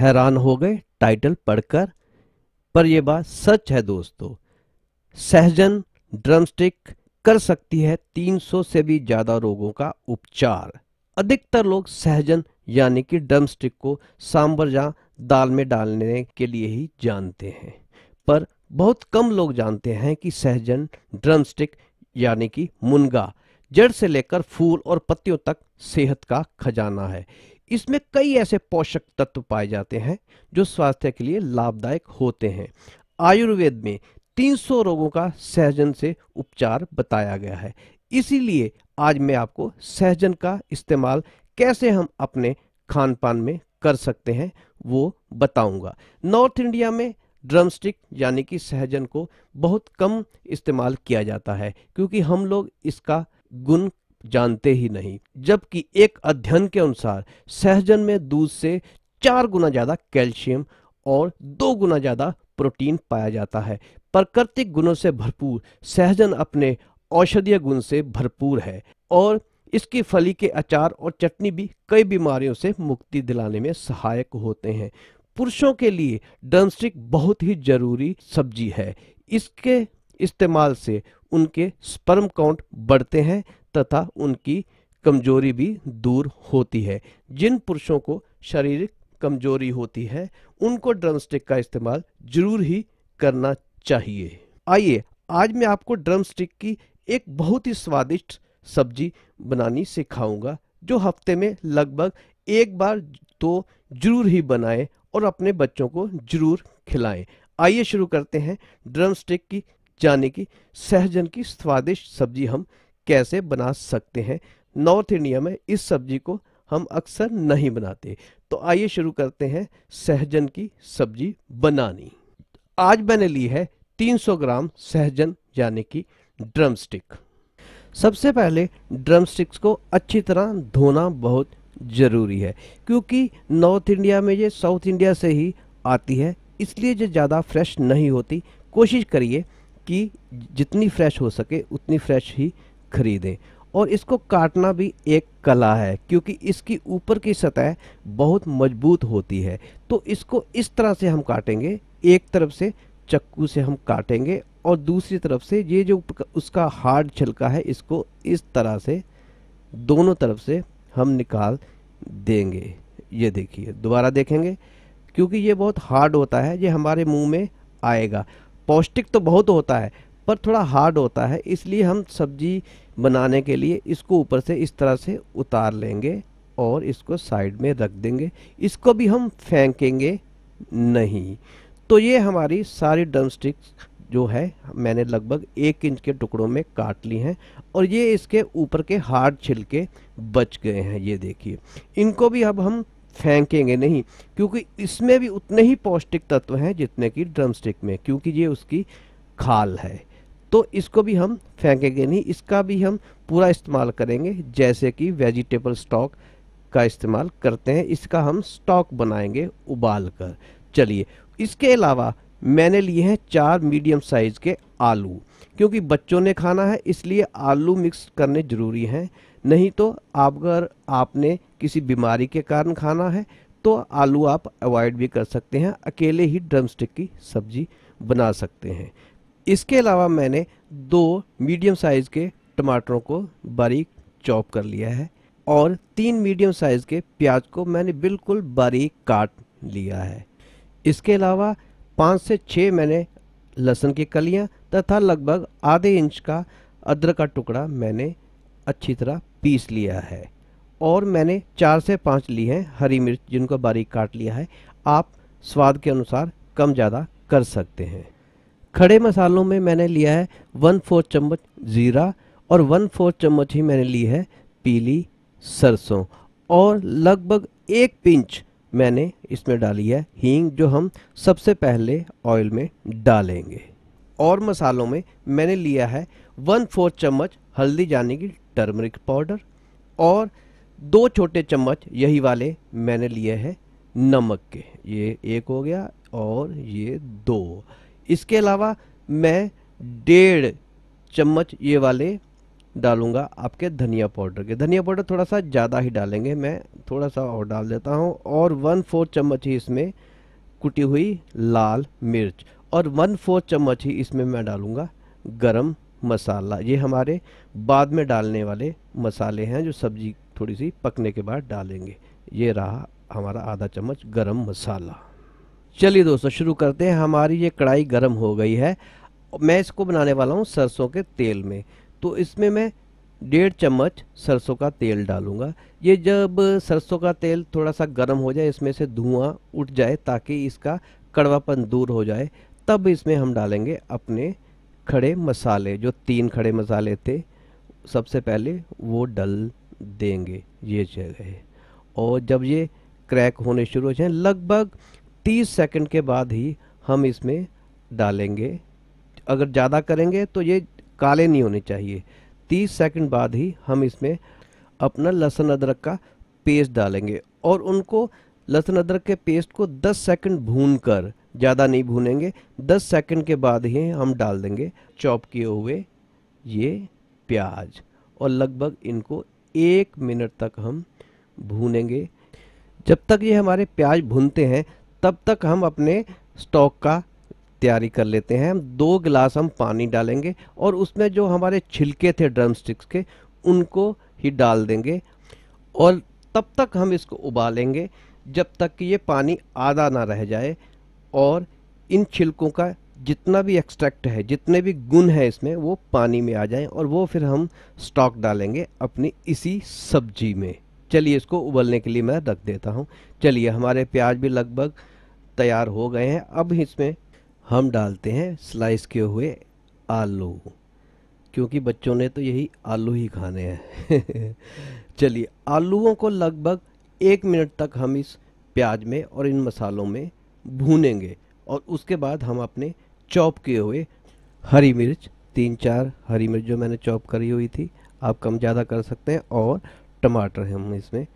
हैरान हो गए टाइटल पढ़कर पर यह बात सच है दोस्तों सहजन ड्रमस्टिक कर सकती है 300 से भी ज्यादा रोगों का उपचार अधिकतर लोग सहजन यानी कि ड्रमस्टिक को सांबर या दाल में डालने के लिए ही जानते हैं पर बहुत कम लोग जानते हैं कि सहजन ड्रमस्टिक यानी कि मुनगा जड़ से लेकर फूल और पत्तियों तक सेहत का खजाना है इसमें कई ऐसे पोषक तत्व पाए जाते हैं जो स्वास्थ्य के लिए लाभदायक होते हैं आयुर्वेद में 300 रोगों का सहजन से उपचार बताया गया है इसीलिए आज मैं आपको सहजन का इस्तेमाल कैसे हम अपने खान पान में कर सकते हैं वो बताऊंगा नॉर्थ इंडिया में ड्रमस्टिक यानी कि सहजन को बहुत कम इस्तेमाल किया जाता है क्योंकि हम लोग इसका गुण जानते ही नहीं जबकि एक अध्ययन के अनुसार सहजन में दूध से चार गुना ज्यादा कैल्शियम और दो गुना ज्यादा प्रोटीन पाया जाता है प्राकृतिक गुणों से भरपूर सहजन अपने औषधीय गुण से भरपूर है और इसकी फली के अचार और चटनी भी कई बीमारियों से मुक्ति दिलाने में सहायक होते हैं पुरुषों के लिए ड्रमस्टिक बहुत ही जरूरी सब्जी है इसके इस्तेमाल से उनके स्पर्म काउंट बढ़ते हैं तथा उनकी कमजोरी भी दूर होती है जिन पुरुषों को शारीरिक कमजोरी होती है उनको ड्रमस्टिक का इस्तेमाल जरूर ही करना चाहिए आइए आज मैं आपको ड्रमस्टिक की एक बहुत ही स्वादिष्ट सब्जी बनानी सिखाऊंगा जो हफ्ते में लगभग एक बार तो जरूर ही बनाएं और अपने बच्चों को जरूर खिलाएं आइए शुरू करते हैं ड्रमस्टिक की जाने की सहजन की स्वादिष्ट सब्जी हम कैसे बना सकते हैं नॉर्थ इंडिया में इस सब्जी को हम अक्सर नहीं बनाते तो आइए शुरू करते हैं सहजन की सब्जी बनानी आज मैंने ली है 300 ग्राम सहजन यानी कि ड्रमस्टिक सबसे पहले ड्रमस्टिक्स को अच्छी तरह धोना बहुत ज़रूरी है क्योंकि नॉर्थ इंडिया में ये साउथ इंडिया से ही आती है इसलिए जो ज़्यादा फ्रेश नहीं होती कोशिश करिए कि जितनी फ्रेश हो सके उतनी फ्रेश ही खरीदें और इसको काटना भी एक कला है क्योंकि इसकी ऊपर की सतह बहुत मजबूत होती है तो इसको इस तरह से हम काटेंगे एक तरफ से चक्कू से हम काटेंगे और दूसरी तरफ से ये जो उसका हार्ड छिलका है इसको इस तरह से दोनों तरफ से हम निकाल देंगे ये देखिए दोबारा देखेंगे क्योंकि ये बहुत हार्ड होता है ये हमारे मुंह में आएगा पौष्टिक तो बहुत होता है पर थोड़ा हार्ड होता है इसलिए हम सब्जी बनाने के लिए इसको ऊपर से इस तरह से उतार लेंगे और इसको साइड में रख देंगे इसको भी हम फेंकेंगे नहीं तो ये हमारी सारी ड्रम स्टिक्स जो है मैंने लगभग एक इंच के टुकड़ों में काट ली हैं और ये इसके ऊपर के हार्ड छिलके बच गए हैं ये देखिए इनको भी अब हम फेंकेंगे नहीं क्योंकि इसमें भी उतने ही पौष्टिक तत्व हैं जितने कि ड्रमस्टिक में क्योंकि ये उसकी खाल है तो इसको भी हम फेंकेंगे नहीं इसका भी हम पूरा इस्तेमाल करेंगे जैसे कि वेजिटेबल स्टॉक का इस्तेमाल करते हैं इसका हम स्टॉक बनाएंगे उबाल कर चलिए इसके अलावा मैंने लिए हैं चार मीडियम साइज़ के आलू क्योंकि बच्चों ने खाना है इसलिए आलू मिक्स करने ज़रूरी हैं नहीं तो आप अगर आपने किसी बीमारी के कारण खाना है तो आलू आप अवॉइड भी कर सकते हैं अकेले ही ड्रम स्टिक की सब्जी बना सकते हैं इसके अलावा मैंने दो मीडियम साइज़ के टमाटरों को बारीक चॉप कर लिया है और तीन मीडियम साइज़ के प्याज को मैंने बिल्कुल बारीक काट लिया है इसके अलावा पाँच से छः मैंने लहसुन की कलियां तथा लगभग आधे इंच का अदरक का टुकड़ा मैंने अच्छी तरह पीस लिया है और मैंने चार से पाँच ली हैं हरी मिर्च जिनको बारीक काट लिया है आप स्वाद के अनुसार कम ज़्यादा कर सकते हैं खड़े मसालों में मैंने लिया है वन फोर्थ चम्मच ज़ीरा और वन फोर्थ चम्मच ही मैंने ली है पीली सरसों और लगभग एक पिंच मैंने इसमें डाली है हींग जो हम सबसे पहले ऑयल में डालेंगे और मसालों में मैंने लिया है वन फोर्थ चम्मच हल्दी जाने की टर्मरिक पाउडर और दो छोटे चम्मच यही वाले मैंने लिए हैं नमक के ये एक हो गया और ये दो इसके अलावा मैं डेढ़ चम्मच ये वाले डालूंगा आपके धनिया पाउडर के धनिया पाउडर थोड़ा सा ज़्यादा ही डालेंगे मैं थोड़ा सा और डाल देता हूँ और वन फोर्थ चम्मच ही इसमें कुटी हुई लाल मिर्च और वन फोर चम्मच ही इसमें मैं डालूँगा गरम मसाला ये हमारे बाद में डालने वाले मसाले हैं जो सब्ज़ी थोड़ी सी पकने के बाद डालेंगे ये रहा हमारा आधा चम्मच गर्म मसाला चलिए दोस्तों शुरू करते हैं हमारी ये कढ़ाई गर्म हो गई है मैं इसको बनाने वाला हूँ सरसों के तेल में तो इसमें मैं डेढ़ चम्मच सरसों का तेल डालूंगा ये जब सरसों का तेल थोड़ा सा गर्म हो जाए इसमें से धुआं उठ जाए ताकि इसका कड़वापन दूर हो जाए तब इसमें हम डालेंगे अपने खड़े मसाले जो तीन खड़े मसाले थे सबसे पहले वो डल देंगे ये जगह और जब ये क्रैक होने शुरू हो जाए लगभग 30 सेकंड के बाद ही हम इसमें डालेंगे अगर ज़्यादा करेंगे तो ये काले नहीं होने चाहिए 30 सेकंड बाद ही हम इसमें अपना लहसुन अदरक का पेस्ट डालेंगे और उनको लहसुन अदरक के पेस्ट को 10 सेकंड भून कर ज़्यादा नहीं भूनेंगे 10 सेकंड के बाद ही हम डाल देंगे चॉप किए हुए ये प्याज और लगभग इनको एक मिनट तक हम भूनेंगे जब तक ये हमारे प्याज भूनते हैं तब तक हम अपने स्टॉक का तैयारी कर लेते हैं हम दो गिलास हम पानी डालेंगे और उसमें जो हमारे छिलके थे ड्रम स्टिक्स के उनको ही डाल देंगे और तब तक हम इसको उबालेंगे जब तक कि ये पानी आधा ना रह जाए और इन छिलकों का जितना भी एक्सट्रैक्ट है जितने भी गुण है इसमें वो पानी में आ जाए और वो फिर हम स्टॉक डालेंगे अपनी इसी सब्जी में चलिए इसको उबलने के लिए मैं रख देता हूँ चलिए हमारे प्याज भी लगभग तैयार हो गए हैं अब इसमें हम डालते हैं स्लाइस किए हुए आलू क्योंकि बच्चों ने तो यही आलू ही खाने हैं चलिए आलूओं को लगभग एक मिनट तक हम इस प्याज में और इन मसालों में भूनेंगे और उसके बाद हम अपने चॉप किए हुए हरी मिर्च तीन चार हरी मिर्च जो मैंने चॉप करी हुई थी आप कम ज़्यादा कर सकते हैं और टमाटर हम इसमें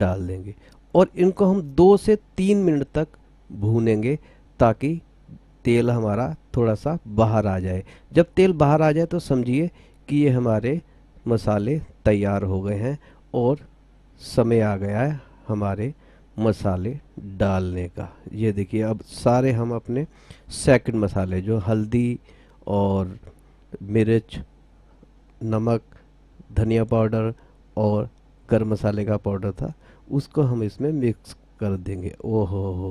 डाल देंगे और इनको हम दो से तीन मिनट तक भूनेंगे ताकि तेल हमारा थोड़ा सा बाहर आ जाए जब तेल बाहर आ जाए तो समझिए कि ये हमारे मसाले तैयार हो गए हैं और समय आ गया है हमारे मसाले डालने का ये देखिए अब सारे हम अपने सेकंड मसाले जो हल्दी और मिर्च नमक धनिया पाउडर और गर्म मसाले का पाउडर था उसको हम इसमें मिक्स कर देंगे ओहो हो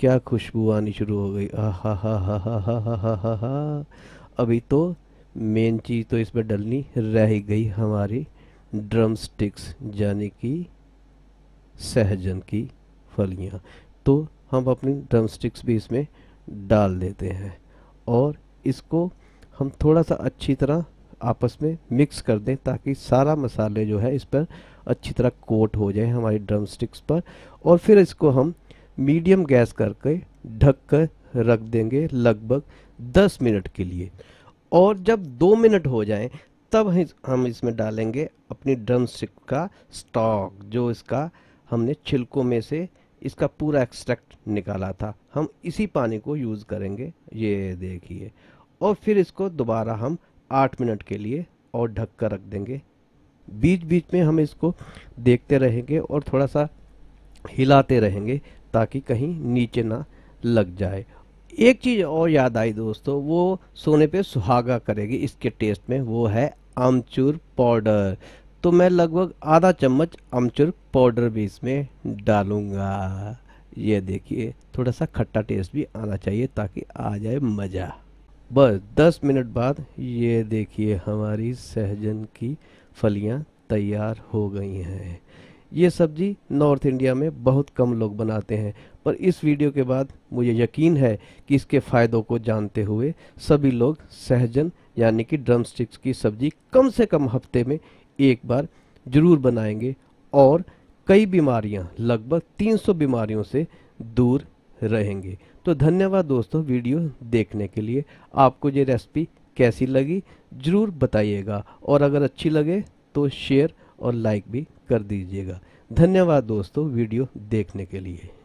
क्या खुशबू आनी शुरू हो गई आ हा हा हा हा हा हा हा हा हा अभी तो मेन चीज़ तो इसमें डलनी रह गई हमारी ड्रम स्टिक्स यानी कि सहजन की फलियाँ तो हम अपनी ड्रम स्टिक्स भी इसमें डाल देते हैं और इसको हम थोड़ा सा अच्छी तरह आपस में मिक्स कर दें ताकि सारा मसाले जो है इस पर अच्छी तरह कोट हो जाए हमारी ड्रम स्टिक्स पर और फिर इसको हम मीडियम गैस करके ढक कर रख देंगे लगभग 10 मिनट के लिए और जब दो मिनट हो जाए तब हम इसमें डालेंगे अपनी ड्रम स्टिक का स्टॉक जो इसका हमने छिलकों में से इसका पूरा एक्सट्रैक्ट निकाला था हम इसी पानी को यूज़ करेंगे ये देखिए और फिर इसको दोबारा हम आठ मिनट के लिए और ढक कर रख देंगे बीच बीच में हम इसको देखते रहेंगे और थोड़ा सा हिलाते रहेंगे ताकि कहीं नीचे ना लग जाए एक चीज़ और याद आई दोस्तों वो सोने पे सुहागा करेगी इसके टेस्ट में वो है आमचूर पाउडर तो मैं लगभग आधा चम्मच आमचूर पाउडर भी इसमें डालूँगा ये देखिए थोड़ा सा खट्टा टेस्ट भी आना चाहिए ताकि आ जाए मज़ा बस दस मिनट बाद ये देखिए हमारी सहजन की फलियां तैयार हो गई हैं ये सब्जी नॉर्थ इंडिया में बहुत कम लोग बनाते हैं पर इस वीडियो के बाद मुझे यकीन है कि इसके फ़ायदों को जानते हुए सभी लोग सहजन यानी कि ड्रम स्टिक्स की सब्जी कम से कम हफ्ते में एक बार ज़रूर बनाएंगे और कई बीमारियां लगभग 300 बीमारियों से दूर रहेंगे तो धन्यवाद दोस्तों वीडियो देखने के लिए आपको ये रेसिपी कैसी लगी ज़रूर बताइएगा और अगर अच्छी लगे तो शेयर और लाइक भी कर दीजिएगा धन्यवाद दोस्तों वीडियो देखने के लिए